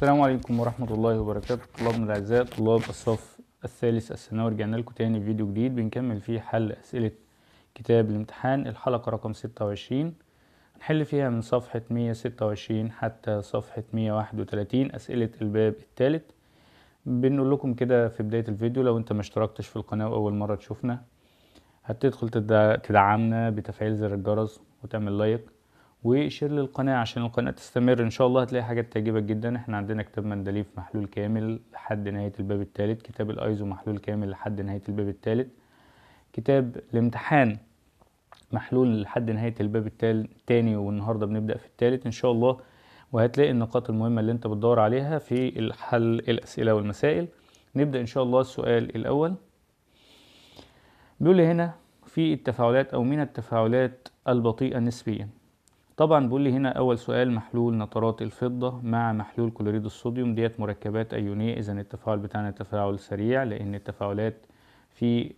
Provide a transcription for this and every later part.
السلام عليكم ورحمة الله وبركاته طلابنا الأعزاء طلاب الصف الثالث الثانوي رجعنا لكم تاني فيديو جديد بنكمل فيه حل أسئلة كتاب الامتحان الحلقة رقم ستة وعشرين هنحل فيها من صفحة مية ستة وعشرين حتى صفحة مية واحد وتلاتين أسئلة الباب الثالث بنقول لكم كده في بداية الفيديو لو أنت ما اشتركتش في القناة وأول مرة تشوفنا هتدخل تدعمنا بتفعيل زر الجرس وتعمل لايك وشير للقناة عشان القناة تستمر ان شاء الله هتلاقي حاجات تعجبك جدا احنا عندنا كتاب مندليف محلول كامل لحد نهاية الباب الثالث كتاب الايزو محلول كامل لحد نهاية الباب الثالث كتاب الامتحان محلول لحد نهاية الباب الثاني والنهاردة بنبدأ في الثالث ان شاء الله وهتلاقي النقاط المهمة اللي انت بتدور عليها في الحل الاسئلة والمسائل نبدأ ان شاء الله السؤال الاول بيقول هنا في التفاعلات او من التفاعلات البطيئة نسبيا طبعا بيقول لي هنا اول سؤال محلول نترات الفضه مع محلول كلوريد الصوديوم ديت مركبات ايونيه اذا التفاعل بتاعنا تفاعل سريع لان التفاعلات في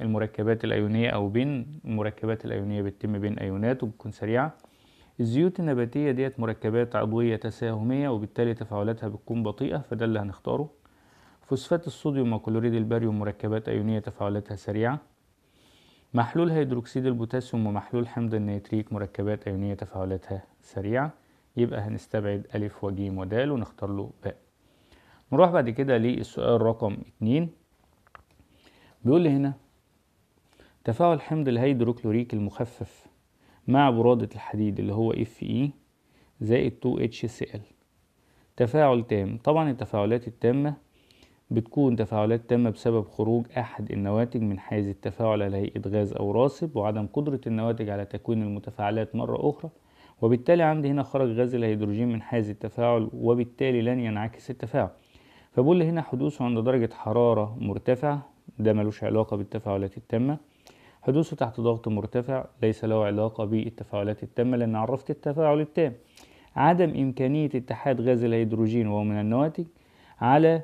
المركبات الايونيه او بين المركبات الايونيه بتتم بين ايونات وبتكون سريعه الزيوت النباتيه ديت مركبات عضويه تساهميه وبالتالي تفاعلاتها بتكون بطيئه فده اللي هنختاره فوسفات الصوديوم وكلوريد الباريوم مركبات ايونيه تفاعلاتها سريعه محلول هيدروكسيد البوتاسيوم ومحلول حمض النيتريك مركبات أيونية تفاعلاتها سريعة يبقى هنستبعد أ وج ودال ونختار له باء نروح بعد كده للسؤال رقم اتنين بيقول لي هنا تفاعل حمض الهيدروكلوريك المخفف مع برادة الحديد اللي هو اف اي زائد 2 2HCl تفاعل تام طبعا التفاعلات التامة بتكون تفاعلات تامة بسبب خروج أحد النواتج من حيز التفاعل على هيئة غاز أو راسب وعدم قدرة النواتج على تكوين المتفاعلات مرة أخرى وبالتالي عندي هنا خرج غاز الهيدروجين من حيز التفاعل وبالتالي لن ينعكس التفاعل فبقول هنا حدوثه عند درجة حرارة مرتفعة ده ملوش علاقة بالتفاعلات التامة حدوثه تحت ضغط مرتفع ليس له علاقة بالتفاعلات التامة لأن عرفت التفاعل التام عدم إمكانية اتحاد غاز الهيدروجين وهو من النواتج على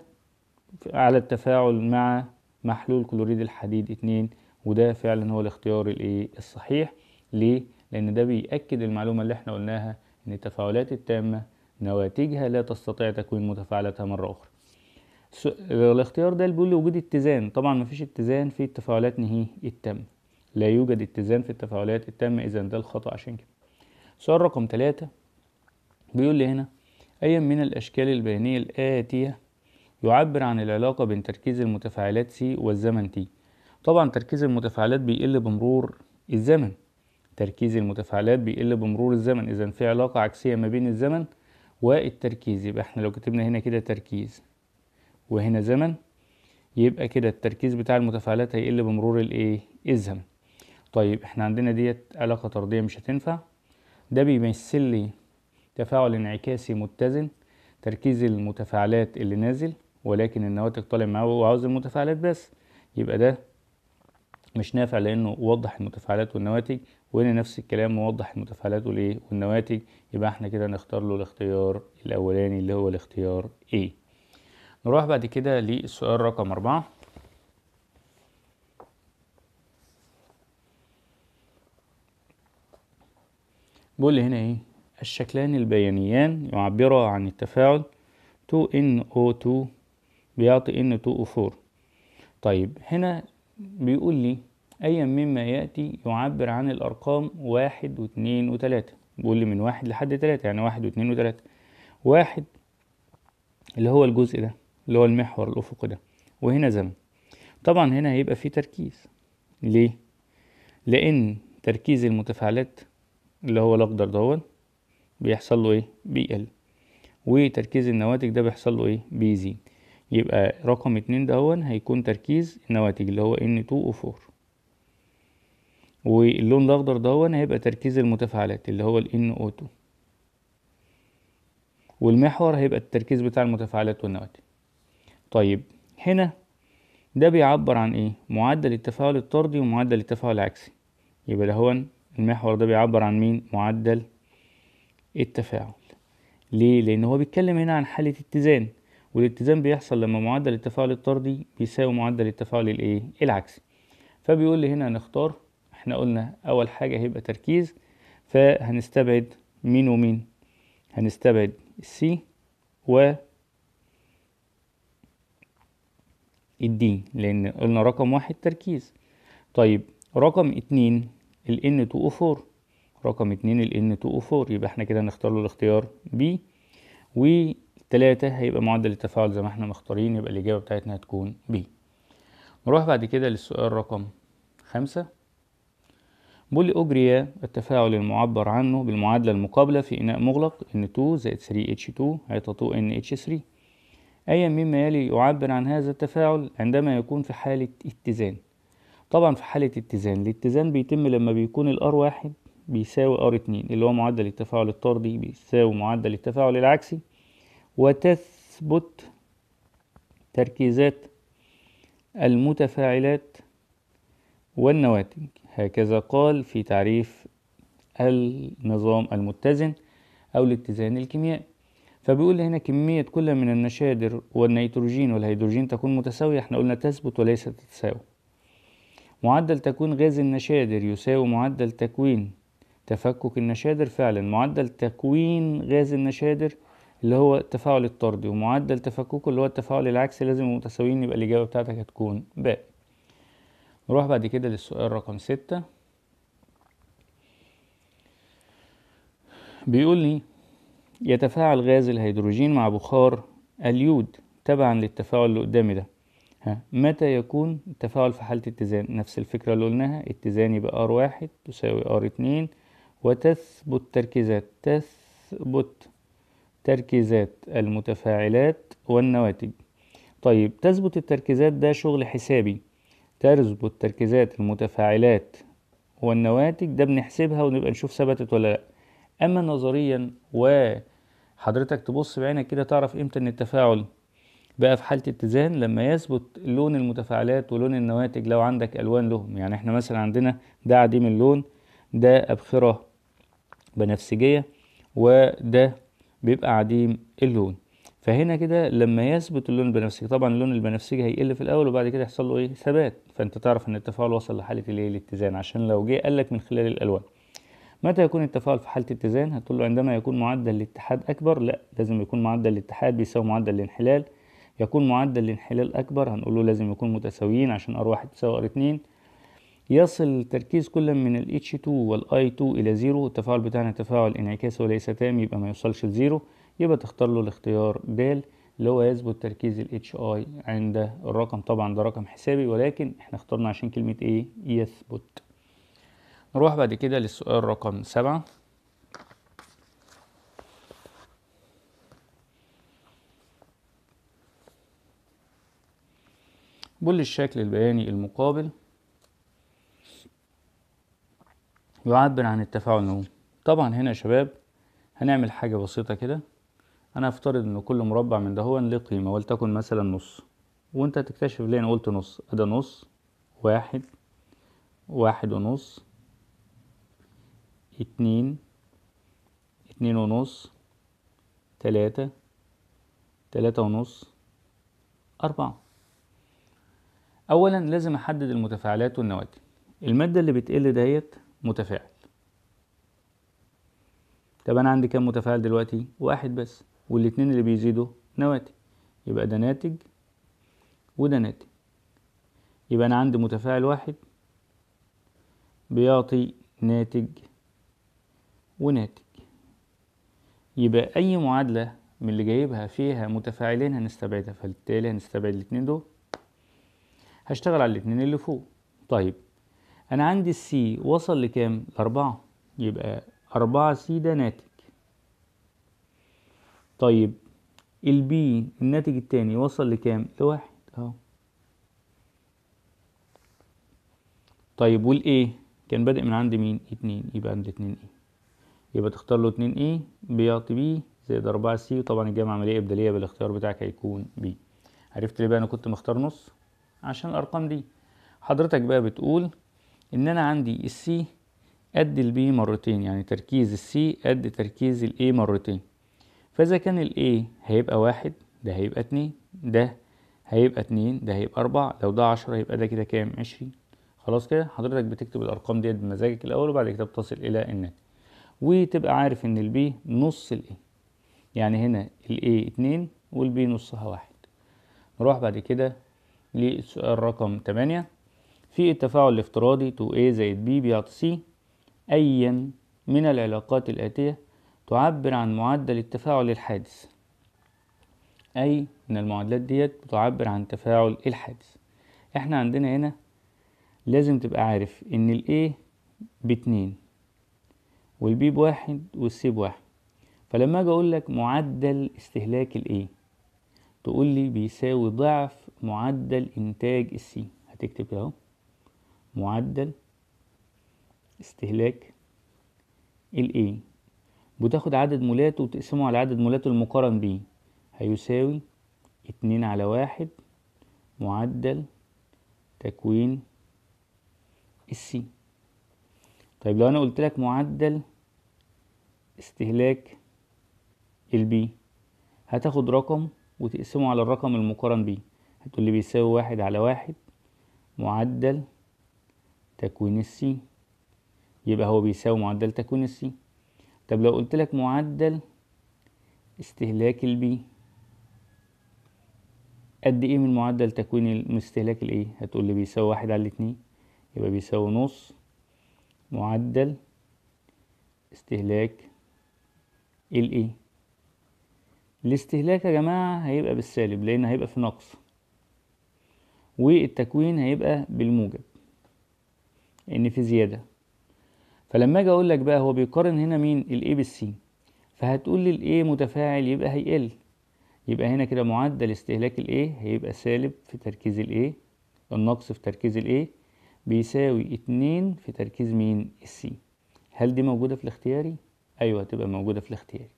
على التفاعل مع محلول كلوريد الحديد 2 وده فعلا هو الاختيار الايه الصحيح ليه لان ده بيأكد المعلومة اللي احنا قلناها ان التفاعلات التامة نواتجها لا تستطيع تكوين متفاعلاتها مرة اخرى الاختيار ده بيقول لوجود اتزان طبعا مفيش اتزان في التفاعلات نهي التامة لا يوجد اتزان في التفاعلات التامة اذا ده الخطأ عشان كده سؤال رقم ثلاثة بيقول لي هنا أي من الأشكال البيانية الآتية يعبر عن العلاقة بين تركيز المتفاعلات سي والزمن تي طبعا تركيز المتفاعلات بيقل بمرور الزمن تركيز المتفاعلات بيقل بمرور الزمن إذا في علاقة عكسية ما بين الزمن والتركيز يبقى احنا لو كتبنا هنا كده تركيز وهنا زمن يبقى كده التركيز بتاع المتفاعلات هيقل بمرور الايه الزمن طيب احنا عندنا ديت علاقة طردية مش هتنفع ده بيمثل لي تفاعل انعكاسي متزن تركيز المتفاعلات اللي نازل ولكن النواتج طالع معاه وعاوز المتفاعلات بس يبقى ده مش نافع لانه وضح المتفاعلات والنواتج وهنا نفس الكلام موضح المتفاعلات والايه والنواتج يبقى احنا كده نختار له الاختيار الاولاني اللي هو الاختيار A نروح بعد كده للسؤال رقم أربعة بيقول لي هنا ايه الشكلان البيانيان يعبرا عن التفاعل 2NO2 بيعطي ان 2 او 4 طيب هنا بيقول لي ايا مما ياتي يعبر عن الارقام واحد واثنين وثلاثة بيقول لي من واحد لحد ثلاثة يعني واحد واثنين وثلاثة واحد اللي هو الجزء ده اللي هو المحور الافقي ده وهنا زمن طبعا هنا هيبقى في تركيز ليه لان تركيز المتفاعلات اللي هو الاخضر دوت بيحصل له ايه بيقل وتركيز النواتج ده بيحصل له ايه بيزيد يبقى رقم اتنين دهون هيكون تركيز النواتج اللي هو N2 O4 واللون الأخضر دهون هيبقى تركيز المتفاعلات اللي هو NO2 والمحور هيبقى التركيز بتاع المتفاعلات والنواتج طيب هنا ده بيعبر عن ايه معدل التفاعل الطردي ومعدل التفاعل العكسي يبقى دهون المحور ده بيعبر عن مين معدل التفاعل ليه لان هو بيتكلم هنا عن حاله اتزان والاتزان بيحصل لما معدل التفاعل الطردي بيساوي معدل التفاعل الايه العكسي فبيقول لي هنا هنختار احنا قلنا اول حاجه هيبقى تركيز فهنستبعد مين ومين هنستبعد السي و الدي لان قلنا رقم واحد تركيز طيب رقم اتنين ال N2O4 رقم اتنين ال N2O4 يبقى احنا كده هنختار له الاختيار بي و 3 هيبقى معدل التفاعل زي ما احنا مختارين يبقى الإجابة بتاعتنا هتكون ب. نروح بعد كده للسؤال رقم 5 بولي أجري التفاعل المعبر عنه بالمعادلة المقابلة في إناء مغلق N2 زائد 3H2 هيتطوء NH3 أيا مما يلي يعبر عن هذا التفاعل عندما يكون في حالة اتزان طبعا في حالة اتزان الاتزان بيتم لما بيكون الار واحد بيساوي ار اتنين اللي هو معدل التفاعل الطردي بيساوي معدل التفاعل العكسي وتثبت تركيزات المتفاعلات والنواتج هكذا قال في تعريف النظام المتزن أو الاتزان الكيميائي فبيقول هنا كمية كل من النشادر والنيتروجين والهيدروجين تكون متساوية احنا قلنا تثبت وليس تتساوي معدل تكوين غاز النشادر يساوي معدل تكوين تفكك النشادر فعلا معدل تكوين غاز النشادر اللي هو التفاعل الطردي ومعدل تفككه اللي هو التفاعل العكسي لازم متساويين يبقى الإجابة بتاعتك هتكون ب نروح بعد كده للسؤال رقم ستة بيقول لي يتفاعل غاز الهيدروجين مع بخار اليود تبعا للتفاعل اللي قدامي ده ها متى يكون التفاعل في حالة اتزان نفس الفكرة اللي قلناها اتزان يبقى R1 تساوي R2 وتثبت تركيزات تثبت تركيزات المتفاعلات والنواتج طيب تثبت التركيزات ده شغل حسابي تثبت تركيزات المتفاعلات والنواتج ده بنحسبها ونبقى نشوف ثبتت ولا لا اما نظريا وحضرتك تبص بعينك كده تعرف امتى ان التفاعل بقى في حالة اتزان لما يثبت لون المتفاعلات ولون النواتج لو عندك الوان لهم يعني احنا مثلا عندنا ده عديم اللون ده ابخرة بنفسجية وده بيبقى عديم اللون فهنا كده لما يثبت اللون البنفسجي طبعا اللون البنفسجي هيقل في الاول وبعد كده يحصل له ايه ثبات فانت تعرف ان التفاعل وصل لحاله الايه الاتزان عشان لو جه قال لك من خلال الالوان متى يكون التفاعل في حاله اتزان هتقول له عندما يكون معدل الاتحاد اكبر لا لازم يكون معدل الاتحاد بيساوي معدل الانحلال يكون معدل الانحلال اكبر هنقول له لازم يكون متساويين عشان ار1 تساوي ار2 يصل تركيز كل من ال H2 وال I2 إلى زيرو التفاعل بتاعنا تفاعل انعكاسي وليس تام يبقى ما يوصلش لزيرو يبقى تختار له الاختيار د اللي هو يثبت تركيز ال HI عند الرقم طبعا ده رقم حسابي ولكن احنا اخترنا عشان كلمة ايه يثبت نروح بعد كده للسؤال رقم سبعة بقول الشكل البياني المقابل يعبر عن التفاعل نمو طبعا هنا يا شباب هنعمل حاجة بسيطة كده انا افترض ان كل مربع من ده هو ليه قيمة ولتكن مثلا نص وانت هتكتشف ليه انا قلت نص ده نص واحد واحد ونص اتنين اتنين ونص تلاتة تلاتة ونص أربعة أولا لازم أحدد المتفاعلات والنواتج المادة اللي بتقل ديت متفاعل طب انا عندي كام متفاعل دلوقتي واحد بس والاتنين اللي بيزيدوا نواتي يبقى ده ناتج وده ناتج يبقى انا عندي متفاعل واحد بيعطي ناتج وناتج يبقى اي معادله من اللي جايبها فيها متفاعلين هنستبعدها فبالتالي هنستبعد الاتنين دول هشتغل على الاتنين اللي فوق طيب انا عندي السي وصل لكام لاربعة يبقى اربعة سي ده ناتج طيب البي الناتج التاني وصل لكام لواحد اهو طيب والايه كان بادئ من عند مين اتنين يبقى عند اتنين ايه يبقى تختار له اتنين ايه بيعطي بي زائد اربعة سي وطبعا الجامعة عملية ابدالية بالاختيار بتاعك هيكون بي عرفت ليه بقى انا كنت مختار نص عشان الارقام دي حضرتك بقى بتقول ان انا عندي السي قد البي مرتين يعني تركيز السي قد تركيز الاي مرتين فاذا كان الاي هيبقى واحد ده هيبقى اتنين ده هيبقى اتنين ده هيبقى اربعة لو ده عشرة يبقى ده كده كام عشرين خلاص كده حضرتك بتكتب الارقام ديت بمزاجك الاول وبعد كده بتصل الى الناتج وتبقى عارف ان البي نص الاي يعني هنا الاي اتنين والبي نصها واحد نروح بعد كده للسؤال رقم تمانية في التفاعل الافتراضي 2A زائد B بيعطي C أيا من العلاقات الآتية تعبر عن معدل التفاعل الحادث أي من المعادلات ديت بتعبر عن تفاعل الحادث احنا عندنا هنا لازم تبقى عارف ان ال A باتنين وال B بواحد وال C بواحد فلما اجي اقول لك معدل استهلاك ال A تقول لي بيساوي ضعف معدل انتاج السي هتكتب اهو معدل استهلاك الـ A بتاخد عدد مولاته وتقسمه على عدد مولاته المقارن بيه هيساوي اتنين على واحد معدل تكوين السي طيب لو انا قلت لك معدل استهلاك البي هتاخد رقم وتقسمه على الرقم المقارن بيه هتقول لي بيساوي واحد على واحد معدل تكوين السي يبقى هو بيساوي معدل تكوين السي طب لو قلت لك معدل استهلاك البي قد ايه من معدل تكوين من استهلاك الايه هتقول لي بيساوي واحد على الاتنين يبقى بيساوي نص معدل استهلاك الايه الاستهلاك يا جماعة هيبقى بالسالب لأن هيبقى في نقص والتكوين هيبقى بالموجب ان في زياده فلما اجي اقول لك بقى هو بيقارن هنا مين الاي بالسي فهتقول لي الاي متفاعل يبقى هيقل يبقى هنا كده معدل استهلاك الاي هيبقى سالب في تركيز الاي النقص في تركيز الاي بيساوي اتنين في تركيز مين السي هل دي موجودة في الاختياري؟ أيوة هتبقى موجودة في الاختياري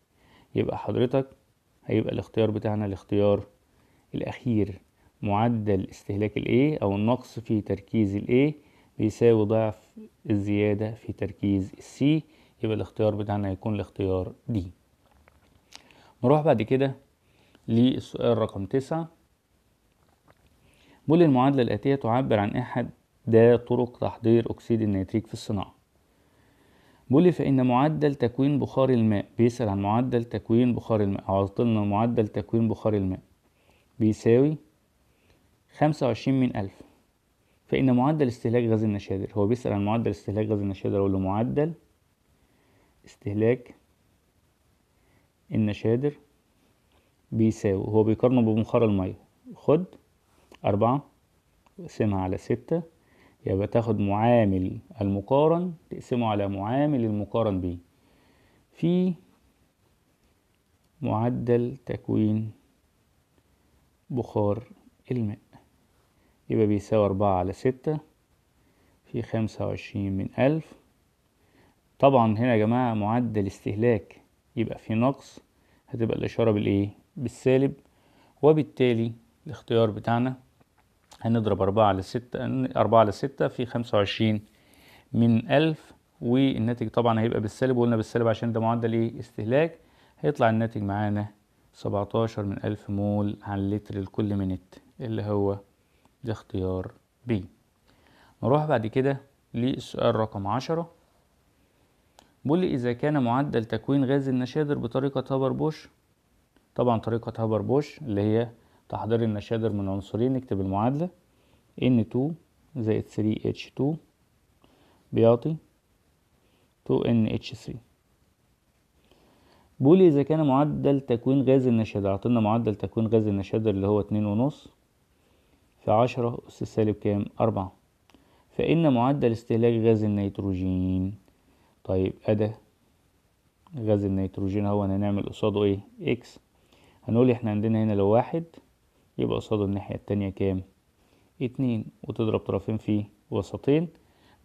يبقى حضرتك هيبقى الاختيار بتاعنا الاختيار الأخير معدل استهلاك الاي A أو النقص في تركيز الاي A بيساوي ضعف الزيادة في تركيز السي يبقى الاختيار بتاعنا هيكون الاختيار دي نروح بعد كده للسؤال رقم تسعة بول المعادلة الآتية تعبر عن أحد دا طرق تحضير أكسيد النيتريك في الصناعة بولي فإن معدل تكوين بخار الماء بيسأل عن معدل تكوين بخار الماء أو معدل تكوين بخار الماء بيساوي خمسة وعشرين من ألف فإن معدل استهلاك غاز النشادر هو بيسأل عن معدل استهلاك غاز النشادر أقول له معدل استهلاك النشادر بيساوي هو بيقارنه بمنخار المية خد أربعة اقسمها على ستة يبقى تاخد معامل المقارن تقسمه على معامل المقارن بيه في معدل تكوين بخار الماء يبقى بيساوي أربعة على ستة في خمسة وعشرين من ألف طبعا هنا يا جماعة معدل استهلاك يبقى في نقص هتبقى الإشارة بالإيه؟ بالسالب وبالتالي الاختيار بتاعنا هنضرب أربعة على ستة أربعة على ستة في خمسة وعشرين من ألف والناتج طبعا هيبقى بالسالب وقلنا بالسالب عشان ده معدل إيه؟ استهلاك هيطلع الناتج معانا سبعتاشر من ألف مول على لتر لكل منت اللي هو اختيار ب نروح بعد كده للسؤال رقم عشرة بيقول لي إذا كان معدل تكوين غاز النشادر بطريقة هابر بوش طبعا طريقة هابر بوش اللي هي تحضير النشادر من عنصرين نكتب المعادلة N2 زائد 3H2 بيعطي 2NH3 بولي إذا كان معدل تكوين غاز النشادر عطلنا معدل تكوين غاز النشادر اللي هو 2.5 ونص في عشرة أس سالب كام أربعة فإن معدل استهلاك غاز النيتروجين طيب أدا غاز النيتروجين هو هنعمل قصاده إيه إكس هنقول إحنا عندنا هنا لو واحد يبقى قصاده الناحية التانية كام اتنين وتضرب طرفين في وسطين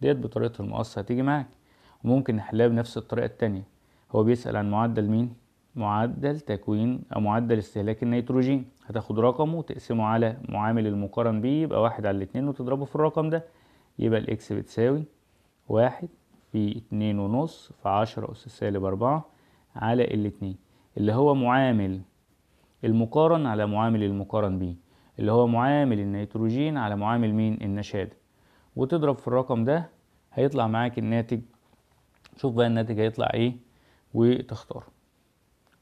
ديت بطريقة المقص هتيجي معاك وممكن نحلها بنفس الطريقة التانية هو بيسأل عن معدل مين معدل تكوين أو معدل استهلاك النيتروجين هتاخد رقمه وتقسمه على معامل المقارن بيه يبقى واحد على الاتنين وتضربه في الرقم ده يبقى الاكس بتساوي واحد في اتنين ونص في عشرة أس سالب أربعة على الاتنين اللي هو معامل المقارن على معامل المقارن بيه اللي هو معامل النيتروجين على معامل مين النشادة وتضرب في الرقم ده هيطلع معاك الناتج شوف بقى الناتج هيطلع ايه وتختاره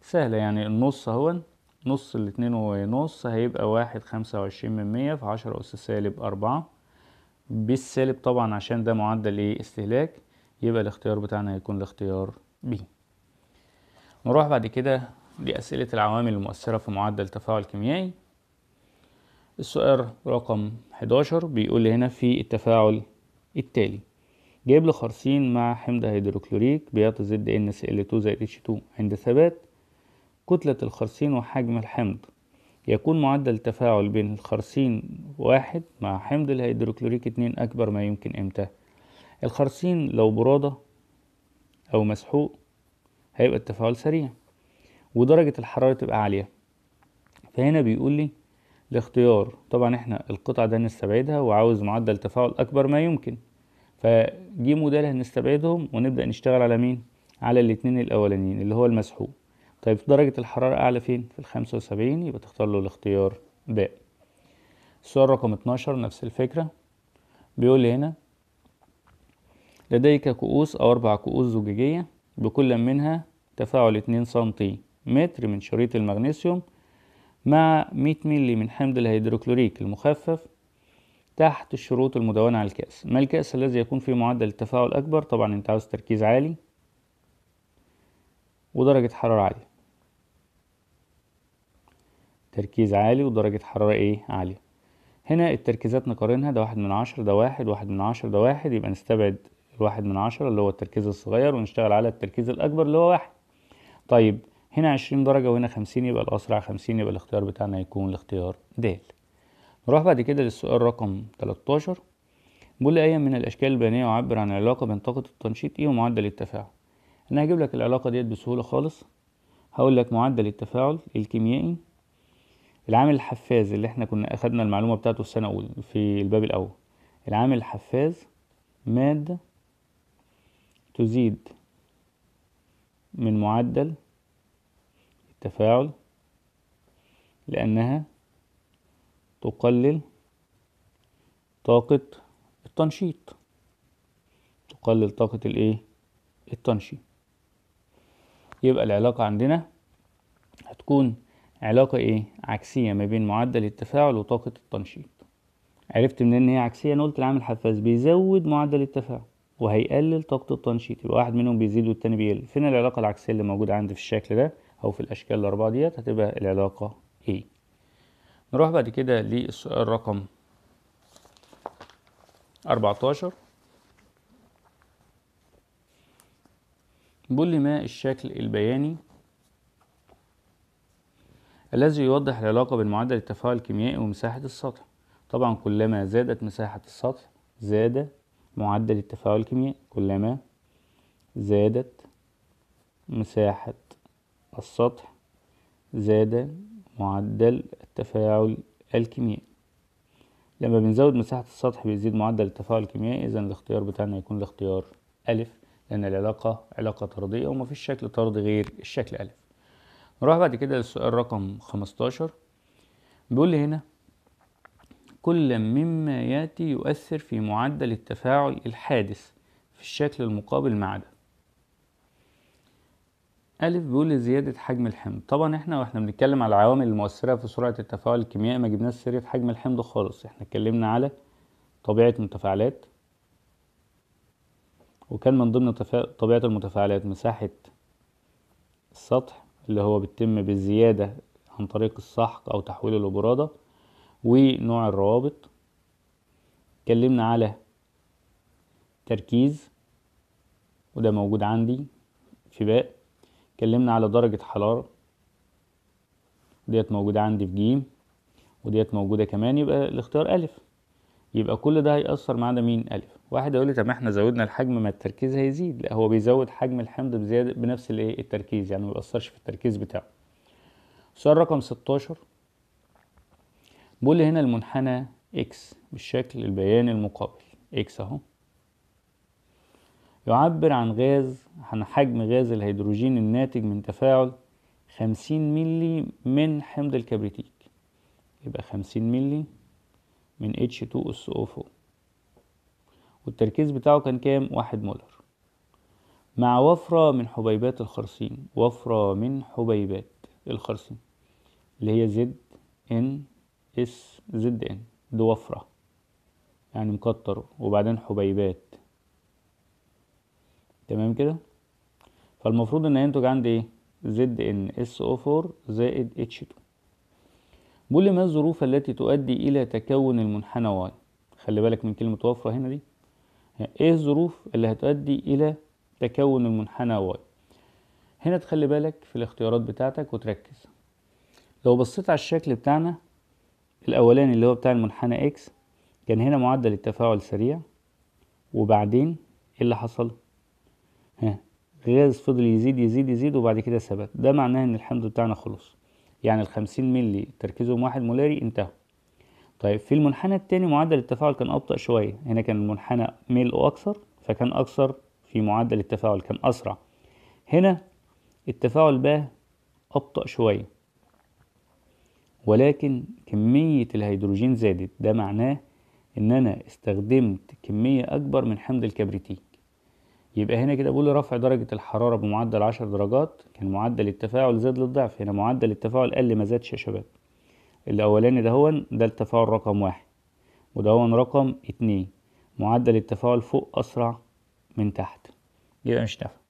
سهلة يعني النص اهون نص الاتنين ونص هيبقى واحد خمسة وعشرين من مية في عشرة أس سالب أربعة بالسالب طبعا عشان ده معدل ايه استهلاك يبقى الاختيار بتاعنا هيكون الاختيار ب نروح بعد كده لأسئلة العوامل المؤثرة في معدل التفاعل الكيميائي السؤال رقم 11 بيقول هنا في التفاعل التالي جايب لي خرسين مع حمض هيدروكلوريك بيعطي زد ال 2 زائد H2 عند ثبات كتلة الخرسين وحجم الحمض يكون معدل التفاعل بين الخرسين واحد مع حمض الهيدروكلوريك اتنين أكبر ما يمكن إمتى الخرسين لو برادة أو مسحوق هيبقى التفاعل سريع ودرجة الحرارة تبقى عالية فهنا بيقول لي الاختيار طبعا احنا القطعة ده نستبعدها وعاوز معدل تفاعل أكبر ما يمكن فجي موديل هنستبعدهم ونبدأ نشتغل على مين؟ على الاتنين الأولانيين اللي هو المسحوق طيب درجة الحرارة أعلى فين؟ في الخمسة وسبعين يبقى تختار له الاختيار ب السؤال رقم اتناشر نفس الفكرة بيقول هنا لديك كؤوس أو أربع كؤوس زجاجية بكل منها تفاعل اتنين سنتي متر من شريط المغنيسيوم مع مية مللي من حمض الهيدروكلوريك المخفف تحت الشروط المدونة على الكأس ما الكأس الذي يكون فيه معدل التفاعل أكبر طبعا انت عاوز تركيز عالي ودرجة حرارة عالية تركيز عالي ودرجة حرارة ايه عالية هنا التركيزات نقارنها ده واحد من عشرة ده واحد واحد من عشرة ده واحد يبقى نستبعد الواحد من عشرة اللي هو التركيز الصغير ونشتغل على التركيز الأكبر اللي هو واحد طيب هنا عشرين درجة وهنا خمسين يبقى الأسرع خمسين يبقى الاختيار بتاعنا يكون الاختيار د نروح بعد كده للسؤال رقم 13 بيقول لي أي من الأشكال البيانية يعبر عن العلاقة بين طاقة التنشيط إيه ومعدل التفاعل أنا هجيب لك العلاقة ديت بسهولة خالص هقول لك معدل التفاعل الكيميائي العامل الحفاز اللي احنا كنا اخدنا المعلومة بتاعته السنة الاولى في الباب الاول العامل الحفاز مادة تزيد من معدل التفاعل لأنها تقلل طاقة التنشيط تقلل طاقة الايه التنشيط يبقى العلاقة عندنا هتكون علاقة ايه؟ عكسية ما بين معدل التفاعل وطاقة التنشيط عرفت منين ان هي عكسية انا قلت العامل الحفاز بيزود معدل التفاعل وهيقلل طاقة التنشيط يبقى واحد منهم بيزيد والتاني بيقل فين العلاقة العكسية اللي موجودة عندي في الشكل ده أو في الأشكال الأربعة ديت هتبقى العلاقة إيه نروح بعد كده للسؤال رقم 14 بيقول لي ما الشكل البياني الذي يوضح العلاقة بين معدل التفاعل الكيميائي ومساحة السطح طبعا كلما زادت مساحة السطح زاد معدل التفاعل الكيميائي كلما زادت مساحة السطح زاد معدل التفاعل الكيميائي لما بنزود مساحة السطح بيزيد معدل التفاعل الكيميائي إذا الاختيار بتاعنا يكون الاختيار ألف لأن العلاقة علاقة طردية ومفيش شكل طردي غير الشكل ألف نروح بعد كده للسؤال رقم 15 بيقول لي هنا كل مما ياتي يؤثر في معدل التفاعل الحادث في الشكل المقابل مع ده ألف بيقول زيادة حجم الحمض طبعا احنا واحنا بنتكلم على العوامل المؤثرة في سرعة التفاعل الكيميائي ما جبناش سيرة حجم الحمض خالص احنا اتكلمنا على طبيعة متفاعلات وكان من ضمن طبيعة المتفاعلات مساحة السطح اللي هو بيتم بالزيادة عن طريق السحق أو تحويل لبرادة ونوع الروابط اتكلمنا على تركيز وده موجود عندي في باء اتكلمنا على درجة حرارة ديت موجودة عندي في جيم وديت موجودة كمان يبقى الاختيار ألف يبقى كل ده هيأثر ما عدا مين ألف واحد يقول لي طب احنا زودنا الحجم ما التركيز هيزيد لا هو بيزود حجم الحمض بزيادة بنفس الايه التركيز يعني ما بيأثرش في التركيز بتاعه سؤال رقم 16 بيقول لي هنا المنحنى اكس بالشكل البياني المقابل اكس اهو يعبر عن غاز عن حجم غاز الهيدروجين الناتج من تفاعل 50 ملي من حمض الكبريتيك يبقى 50 ملي من H2SO4 والتركيز بتاعه كان كام؟ واحد مولر مع وفرة من حبيبات الخرسين وفرة من حبيبات الخرسين اللي هي زد ان اس زد ان دي وفرة يعني مكتر وبعدين حبيبات تمام كده فالمفروض ان ينتج عندي ايه زد ان اس او 4 زائد اتش 2 بيقول لي ما الظروف التي تؤدي إلى تكون المنحنى واي خلي بالك من كلمة وفرة هنا دي إيه الظروف اللي هتؤدي إلى تكون المنحنى واي هنا تخلي بالك في الاختيارات بتاعتك وتركز لو بصيت على الشكل بتاعنا الأولاني اللي هو بتاع المنحنى إكس كان هنا معدل التفاعل سريع وبعدين إيه اللي حصل؟ ها غاز فضل يزيد يزيد يزيد وبعد كده ثبت ده معناه إن الحمض بتاعنا خلص يعني ال 50 مللي تركيزهم واحد مولاري انتهوا طيب في المنحنى التاني معدل التفاعل كان أبطأ شوية هنا كان المنحنى ميل أكثر فكان أكثر في معدل التفاعل كان أسرع هنا التفاعل بقى أبطأ شوية ولكن كمية الهيدروجين زادت ده معناه إن أنا استخدمت كمية أكبر من حمض الكبريتيك يبقى هنا كده بقول رفع درجة الحرارة بمعدل عشر درجات كان معدل التفاعل زاد للضعف هنا معدل التفاعل قل ما زادش يا شباب الأولاني دهون ده التفاعل رقم واحد ودهون رقم اتنين معدل التفاعل فوق أسرع من تحت يبقى مش نافع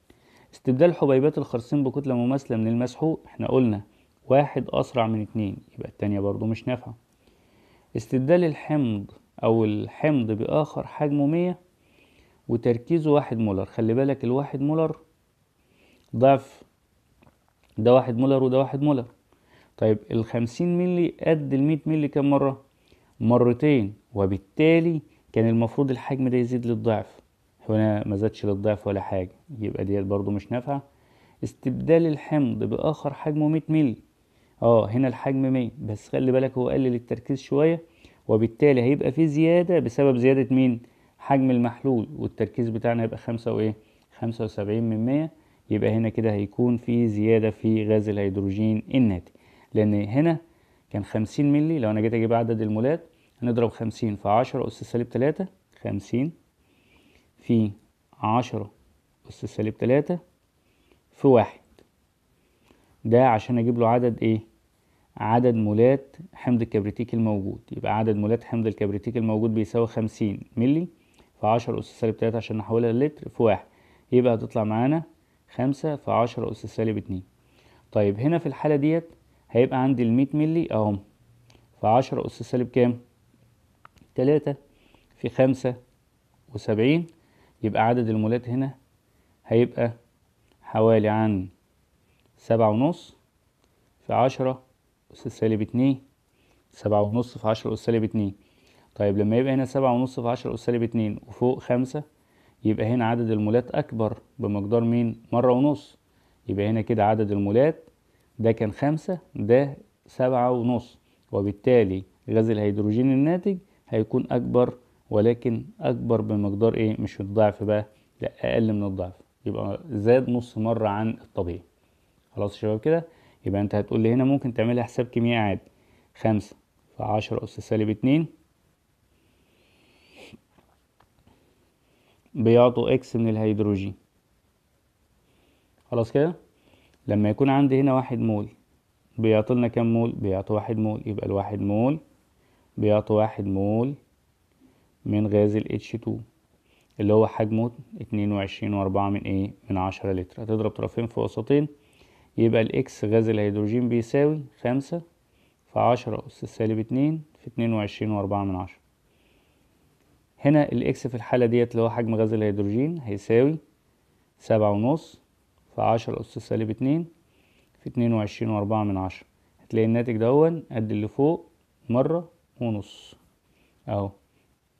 استبدال حبيبات الخرسين بكتلة مماثلة من المسحوق احنا قلنا واحد أسرع من اتنين يبقى التانية برضو مش نافعة استبدال الحمض أو الحمض بآخر حجمه مية وتركيزه واحد مولر خلي بالك الواحد مولر ضعف ده واحد مولر وده واحد مولر طيب الخمسين ملي قد المية ملي كم مرة؟ مرتين وبالتالي كان المفروض الحجم ده يزيد للضعف هنا ما زادش للضعف ولا حاجة يبقى ديت برضو مش نافعة استبدال الحمض بآخر حجمه 100 ملي اه هنا الحجم 100 بس خلي بالك هو قلل التركيز شوية وبالتالي هيبقى فيه زيادة بسبب زيادة مين؟ حجم المحلول والتركيز بتاعنا يبقى خمسة وإيه خمسة وسبعين من مية يبقى هنا كده هيكون في زيادة في غاز الهيدروجين الناتج لأن هنا كان خمسين ملي لو أنا جيت أجيب عدد المولات هنضرب خمسين في عشرة أس سالب تلاتة خمسين في عشرة أس سالب تلاتة في واحد ده عشان أجيب له عدد إيه عدد مولات حمض الكبريتيك الموجود يبقى عدد مولات حمض الكبريتيك الموجود بيساوي خمسين ملي في عشرة أس سالب تلاتة عشان نحولها للتر في واحد يبقى هتطلع معانا خمسة في عشرة أس سالب اتنين طيب هنا في الحالة ديت هيبقى عندي الميت ملي أهو في عشرة أس سالب كام؟ تلاتة في خمسة وسبعين يبقى عدد المولات هنا هيبقى حوالي عن سبعة ونص في عشرة أس سالب اتنين سبعة ونص في عشرة أس سالب اتنين طيب لما يبقى هنا سبعة ونص في عشرة أس سالب اتنين وفوق خمسة يبقى هنا عدد المولات أكبر بمقدار مين؟ مرة ونص يبقى هنا كده عدد المولات ده كان خمسة ده سبعة ونص وبالتالي غاز الهيدروجين الناتج هيكون أكبر ولكن أكبر بمقدار إيه؟ مش الضعف بقى لا أقل من الضعف يبقى زاد نص مرة عن الطبيعي خلاص يا شباب كده يبقى أنت هتقول لي هنا ممكن تعملها حساب كيميائي عادي خمسة في عشرة أس سالب اتنين بيعطوا اكس من الهيدروجين خلاص كده لما يكون عندي هنا واحد مول بيعطي لنا كام مول بيعطي واحد مول يبقى الواحد مول بيعطي واحد مول من غاز ال H2 اللي هو حجمه اتنين وعشرين وأربعة من ايه من عشرة لتر هتضرب طرفين في وسطين يبقى الإكس غاز الهيدروجين بيساوي خمسة في عشرة أس سالب اتنين في اتنين وعشرين وأربعة من عشرة هنا الاكس في الحالة ديت اللي هو حجم غاز الهيدروجين هيساوي سبعة ونص في عشرة أس سالب اتنين في اتنين وعشرين وأربعة من عشرة هتلاقي الناتج دهون قد اللي فوق مرة ونص أهو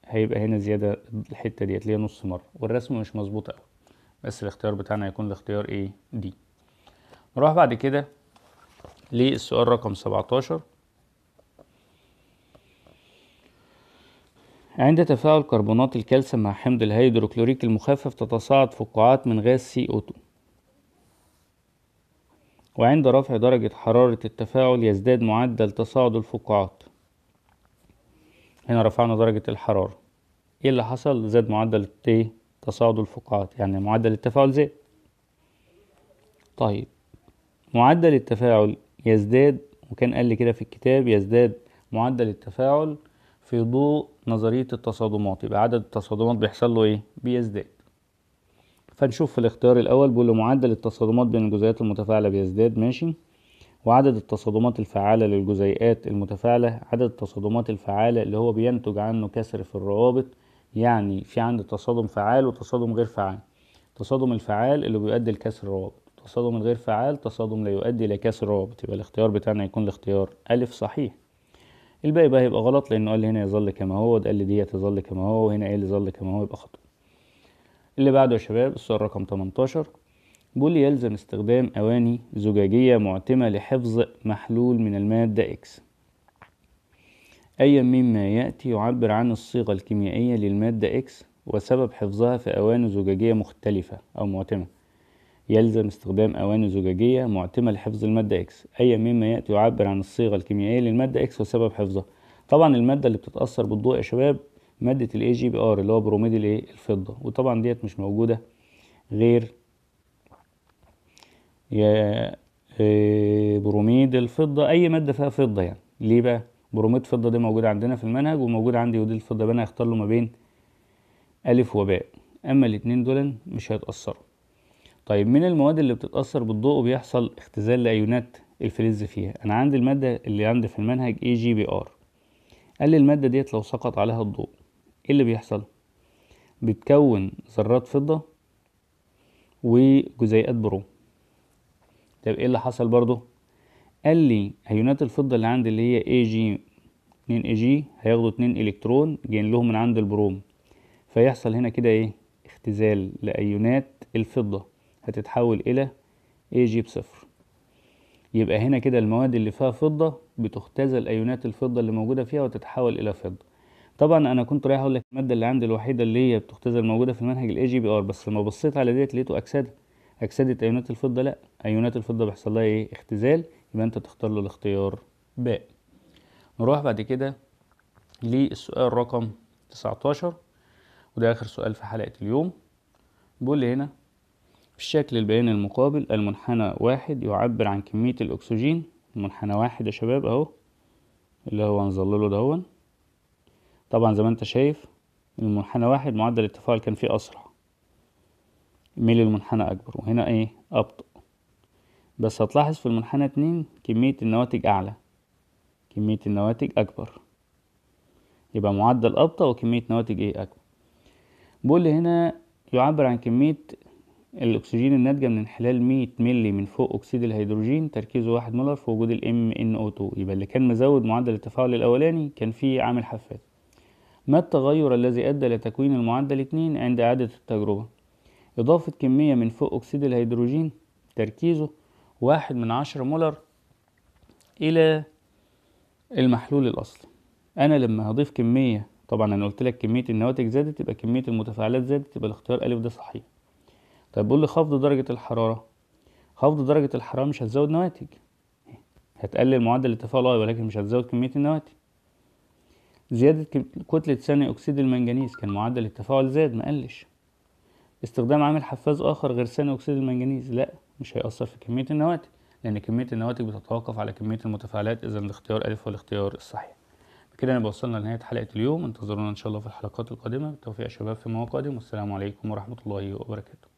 هيبقى هنا زيادة الحتة ديت اللي هي نص مرة والرسم مش مظبوط أوي بس الاختيار بتاعنا هيكون الاختيار ايه دي نروح بعد كده للسؤال رقم سبعتاشر عند تفاعل كربونات الكالسيوم مع حمض الهيدروكلوريك المخفف تتصاعد فقاعات من غاز CO2 وعند رفع درجة حرارة التفاعل يزداد معدل تصاعد الفقاعات هنا رفعنا درجة الحرارة ايه اللي حصل زاد معدل تصاعد الفقاعات يعني معدل التفاعل زاد طيب معدل التفاعل يزداد وكان قال لي كده في الكتاب يزداد معدل التفاعل في ضوء نظرية التصادمات يبقى عدد التصادمات بيحصل له ايه بيزداد فنشوف في الاختيار الاول بيقول معدل التصادمات بين الجزيئات المتفاعلة بيزداد ماشي وعدد التصادمات الفعالة للجزيئات المتفاعلة عدد التصادمات الفعالة اللي هو بينتج عنه كسر في الروابط يعني في عندي تصادم فعال وتصادم غير فعال التصادم الفعال اللي بيؤدي لكسر الروابط التصادم الغير فعال تصادم لا يؤدي لكسر الروابط يبقى الاختيار بتاعنا يكون الاختيار أ صحيح الباقي بقى هيبقى غلط لانه قال لي هنا يظل كما هو ده قال لي ديت تظل كما هو وهنا ايه اللي يظل كما هو يبقى خطأ اللي بعده يا شباب السؤال رقم 18 بيقول لي يلزم استخدام أواني زجاجية معتمة لحفظ محلول من المادة إكس أيا مما يأتي يعبر عن الصيغة الكيميائية للمادة إكس وسبب حفظها في أواني زجاجية مختلفة أو معتمة يلزم استخدام أواني زجاجية معتمة لحفظ المادة إكس أي مما يأتي يعبر عن الصيغة الكيميائية للمادة إكس وسبب حفظها طبعا المادة اللي بتتأثر بالضوء يا شباب مادة الاي جي بي ار اللي هو بروميد الايه الفضة وطبعا ديت مش موجودة غير يا آه، بروميد الفضة أي مادة فيها فضة يعني ليه بقى بروميد فضة دي موجودة عندنا في المنهج وموجود عندي ودي الفضة بقى أنا هختار له ما بين أ وباء أما الاتنين دول مش هيتأثروا طيب من المواد اللي بتتأثر بالضوء وبيحصل اختزال لأيونات الفلز فيها أنا عندي المادة اللي عندي في المنهج اي جي بي ار قال لي المادة ديت لو سقط عليها الضوء ايه اللي بيحصل بتكون ذرات فضة وجزيئات بروم طب ايه اللي حصل برضو قال لي ايونات الفضة اللي عندي اللي هي اي جي 2 اي جي هياخدوا 2 الكترون جايين لهم من عند البروم فيحصل هنا كده ايه اختزال لايونات الفضة هتتحول إلى AG بصفر يبقى هنا كده المواد اللي فيها فضة بتختزل أيونات الفضة اللي موجودة فيها وتتحول إلى فضة طبعا أنا كنت رايح أقول لك المادة اللي عندي الوحيدة اللي هي بتختزل موجودة في المنهج بي AGBR بس لما بصيت على ديت لقيته أكسدة أكسدة أيونات الفضة لأ أيونات الفضة بيحصل لها إيه اختزال يبقى أنت تختار له الاختيار باء نروح بعد كده للسؤال رقم 19 وده آخر سؤال في حلقة اليوم بيقول لي هنا في الشكل البياني المقابل المنحنى واحد يعبر عن كمية الأكسجين المنحنى واحد يا شباب أهو اللي هو هنظلله دهون طبعا زي ما انت شايف المنحنى واحد معدل التفاعل كان فيه أسرع ميل المنحنى أكبر وهنا إيه أبطأ بس هتلاحظ في المنحنى اتنين كمية النواتج أعلى كمية النواتج أكبر يبقى معدل أبطأ وكمية نواتج إيه أكبر بقول هنا يعبر عن كمية الأكسجين الناتجة من انحلال 100 مللي من فوق أكسيد الهيدروجين تركيزه 1 مولر في وجود ال MnO2 يبقى اللي كان مزود معدل التفاعل الأولاني كان فيه عامل حفاز ما التغير الذي أدى لتكوين المعدل 2 عند إعادة التجربة؟ إضافة كمية من فوق أكسيد الهيدروجين تركيزه واحد من عشرة مولر إلى المحلول الأصلي أنا لما هضيف كمية طبعا أنا قلت لك كمية النواتج زادت يبقى كمية المتفاعلات زادت يبقى الاختيار ا ده صحيح طيب بيقول لي خفض درجة الحرارة خفض درجة الحرارة مش هتزود نواتج هتقلل معدل التفاعل اه ولكن مش هتزود كمية النواتج زيادة كتلة ثاني أكسيد المنجنيز كان معدل التفاعل زاد مقلش استخدام عامل حفاز آخر غير ثاني أكسيد المنجنيز لأ مش هيأثر في كمية النواتج لأن كمية النواتج بتتوقف على كمية المتفاعلات إذا الاختيار ألف هو الاختيار الصحيح بكده نبقى وصلنا لنهاية حلقة اليوم انتظرونا إن شاء الله في الحلقات القادمة بالتوفيق يا شباب في مواقع قادم والسلام عليكم ورحمة الله وبركاته